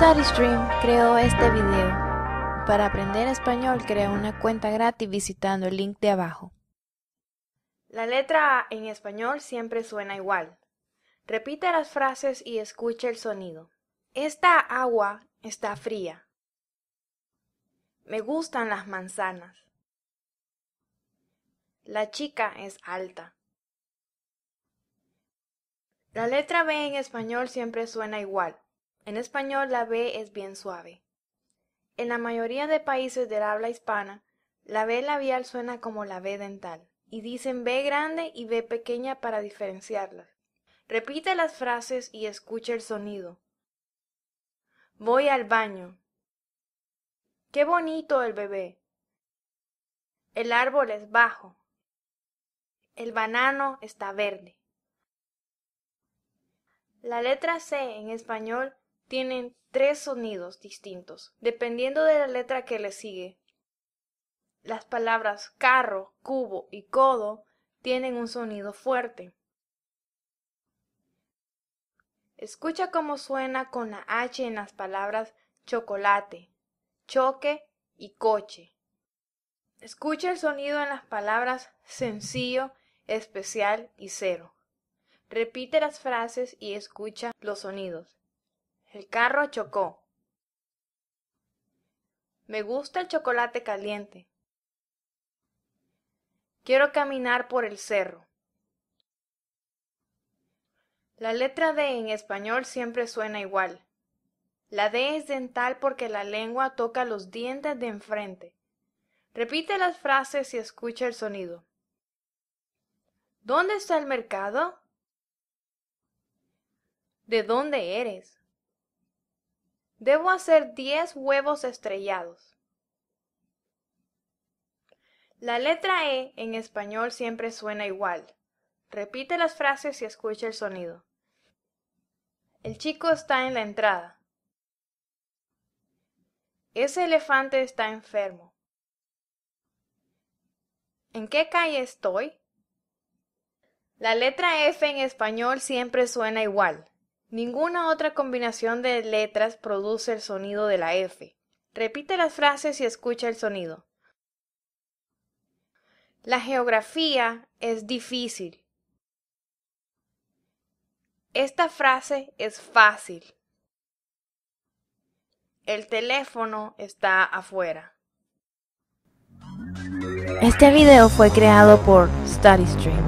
StudyStream creó este video. Para aprender español crea una cuenta gratis visitando el link de abajo. La letra A en español siempre suena igual. Repite las frases y escuche el sonido. Esta agua está fría. Me gustan las manzanas. La chica es alta. La letra B en español siempre suena igual. En español la B es bien suave. En la mayoría de países del habla hispana, la B labial suena como la B dental, y dicen B grande y B pequeña para diferenciarlas. Repite las frases y escucha el sonido. Voy al baño. Qué bonito el bebé. El árbol es bajo. El banano está verde. La letra C en español tienen tres sonidos distintos, dependiendo de la letra que le sigue. Las palabras carro, cubo y codo tienen un sonido fuerte. Escucha cómo suena con la H en las palabras chocolate, choque y coche. Escucha el sonido en las palabras sencillo, especial y cero. Repite las frases y escucha los sonidos. El carro chocó. Me gusta el chocolate caliente. Quiero caminar por el cerro. La letra D en español siempre suena igual. La D es dental porque la lengua toca los dientes de enfrente. Repite las frases y escucha el sonido. ¿Dónde está el mercado? ¿De dónde eres? Debo hacer 10 huevos estrellados. La letra E en español siempre suena igual. Repite las frases y escuche el sonido. El chico está en la entrada. Ese elefante está enfermo. ¿En qué calle estoy? La letra F en español siempre suena igual. Ninguna otra combinación de letras produce el sonido de la F. Repite las frases y escucha el sonido. La geografía es difícil. Esta frase es fácil. El teléfono está afuera. Este video fue creado por StudyStream.